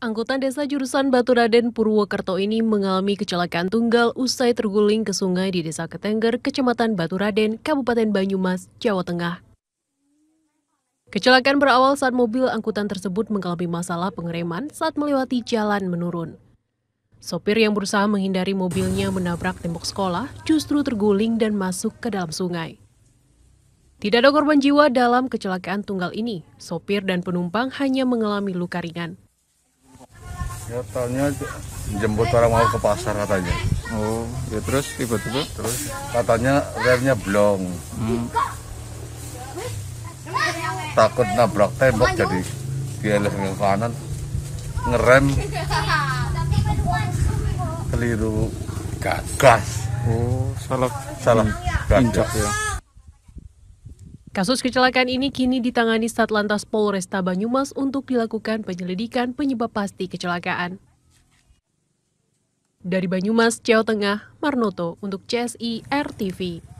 Angkutan desa jurusan Batu Raden Purwokerto ini mengalami kecelakaan tunggal usai terguling ke sungai di Desa Ketengger, Kecamatan Batu Raden, Kabupaten Banyumas, Jawa Tengah. Kecelakaan berawal saat mobil angkutan tersebut mengalami masalah pengereman saat melewati jalan menurun. Sopir yang berusaha menghindari mobilnya menabrak tembok sekolah justru terguling dan masuk ke dalam sungai. Tidak ada korban jiwa dalam kecelakaan tunggal ini. Sopir dan penumpang hanya mengalami luka ringan ya tahunya jemput orang mau ke pasar katanya oh ya terus tiba-tiba terus katanya remnya blong hmm. takut nabrak tembok jadi dia ke kanan ngerem keliru gas gas oh salah salah injak ya Kasus kecelakaan ini kini ditangani Satlantas Polresta Banyumas untuk dilakukan penyelidikan penyebab pasti kecelakaan. Dari Banyumas, Jawa Tengah, Marnoto untuk CSI RTV.